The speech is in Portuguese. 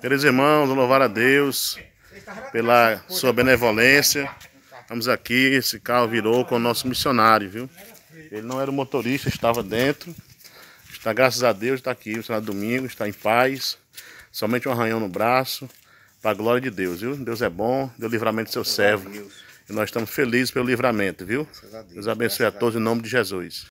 Queridos irmãos, louvar a Deus pela sua benevolência. Estamos aqui, esse carro virou com o nosso missionário, viu? Ele não era o motorista, estava dentro. Está, graças a Deus, está aqui, está domingo, está em paz. Somente um arranhão no braço, para a glória de Deus, viu? Deus é bom, deu é livramento ao seu servo. E nós estamos felizes pelo livramento, viu? Deus abençoe a todos em nome de Jesus.